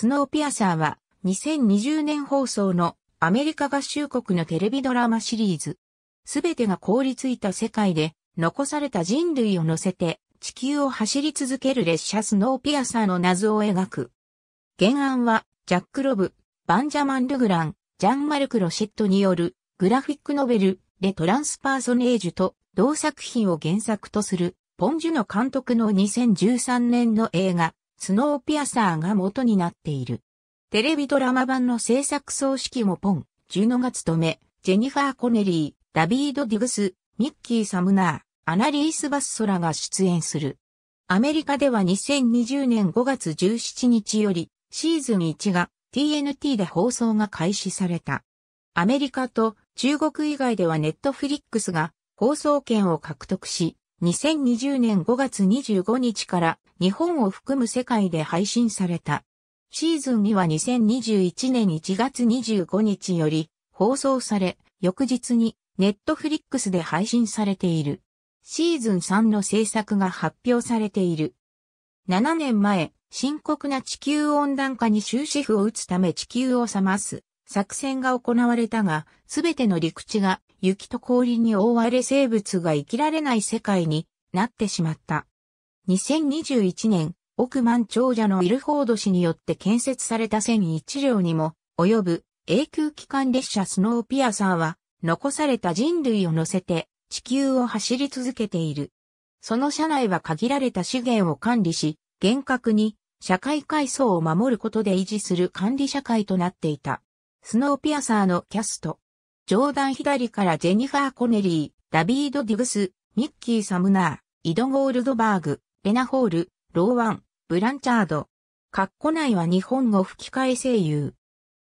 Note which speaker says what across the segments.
Speaker 1: スノーピアサーは2020年放送のアメリカ合衆国のテレビドラマシリーズ。すべてが凍りついた世界で残された人類を乗せて地球を走り続ける列車スノーピアサーの謎を描く。原案はジャック・ロブ、バンジャマン・ルグラン、ジャン・マルク・ロシェットによるグラフィックノベル、レ・トランスパーソネージュと同作品を原作とするポンジュの監督の2013年の映画スノーピアサーが元になっている。テレビドラマ版の制作総指揮もポン、ジュノが務め、ジェニファー・コネリー、ダビード・ディグス、ミッキー・サムナー、アナリース・バッソラが出演する。アメリカでは2020年5月17日より、シーズン1が TNT で放送が開始された。アメリカと中国以外ではネットフリックスが放送権を獲得し、2020年5月25日から日本を含む世界で配信された。シーズン2は2021年1月25日より放送され、翌日にネットフリックスで配信されている。シーズン3の制作が発表されている。7年前、深刻な地球温暖化に終止符を打つため地球を冷ます作戦が行われたが、すべての陸地が雪と氷に覆われ生物が生きられない世界になってしまった。2021年、億万長者のウィルフォード氏によって建設された1001両にも及ぶ永久機関列車スノーピアサーは残された人類を乗せて地球を走り続けている。その車内は限られた資源を管理し、厳格に社会階層を守ることで維持する管理社会となっていた。スノーピアサーのキャスト。ジョーダン左からジェニファー・コネリー、ダビード・ディグス、ミッキー・サムナー、イド・ゴールドバーグ、エナホール、ローワン、ブランチャード。カッコ内は日本語吹き替え声優。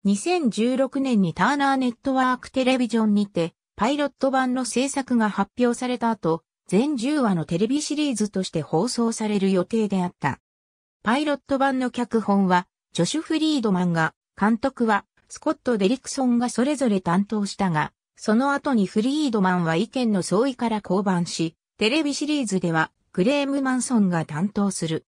Speaker 1: 2016年にターナーネットワークテレビジョンにて、パイロット版の制作が発表された後、全10話のテレビシリーズとして放送される予定であった。パイロット版の脚本は、ジョシュ・フリードマンが、監督は、スコット・デリクソンがそれぞれ担当したが、その後にフリードマンは意見の相違から降板し、テレビシリーズではクレーム・マンソンが担当する。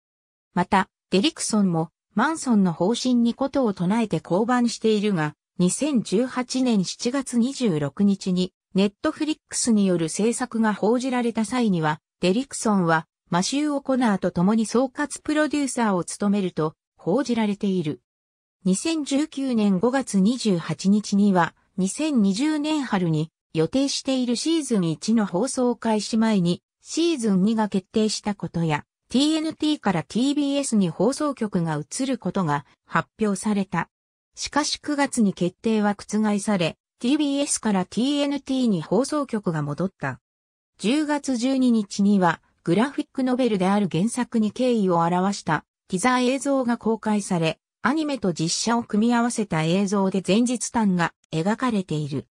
Speaker 1: また、デリクソンも、マンソンの方針にことを唱えて降板しているが、2018年7月26日に、ネットフリックスによる制作が報じられた際には、デリクソンは、マシュー・オコナーと共に総括プロデューサーを務めると報じられている。2019年5月28日には、2020年春に予定しているシーズン1の放送開始前にシーズン2が決定したことや、TNT から TBS に放送局が移ることが発表された。しかし9月に決定は覆され、TBS から TNT に放送局が戻った。10月12日には、グラフィックノベルである原作に敬意を表したティザー映像が公開され、アニメと実写を組み合わせた映像で前日譚が描かれている。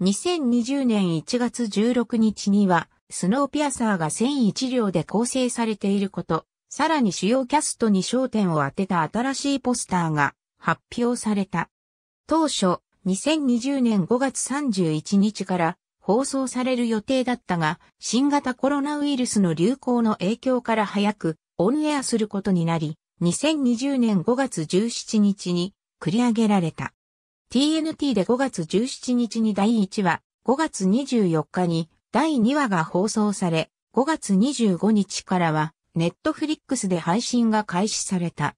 Speaker 1: 2020年1月16日には、スノーピアサーが1001両で構成されていること、さらに主要キャストに焦点を当てた新しいポスターが発表された。当初、2020年5月31日から放送される予定だったが、新型コロナウイルスの流行の影響から早くオンエアすることになり、2020年5月17日に繰り上げられた。TNT で5月17日に第1話、5月24日に第2話が放送され、5月25日からは、ネットフリックスで配信が開始された。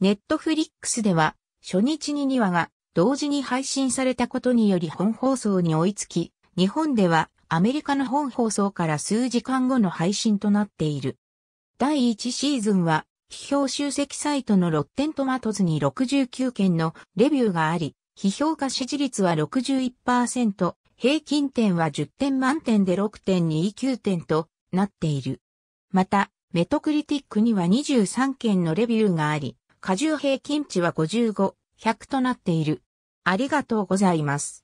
Speaker 1: ネットフリックスでは、初日に2話が同時に配信されたことにより本放送に追いつき、日本ではアメリカの本放送から数時間後の配信となっている。第1シーズンは、批評集積サイトのロッテントマトズに69件のレビューがあり、批評家支持率は61%、平均点は10点満点で6.29点となっている。また、メトクリティックには23件のレビューがあり、過重平均値は55、100となっている。ありがとうございます。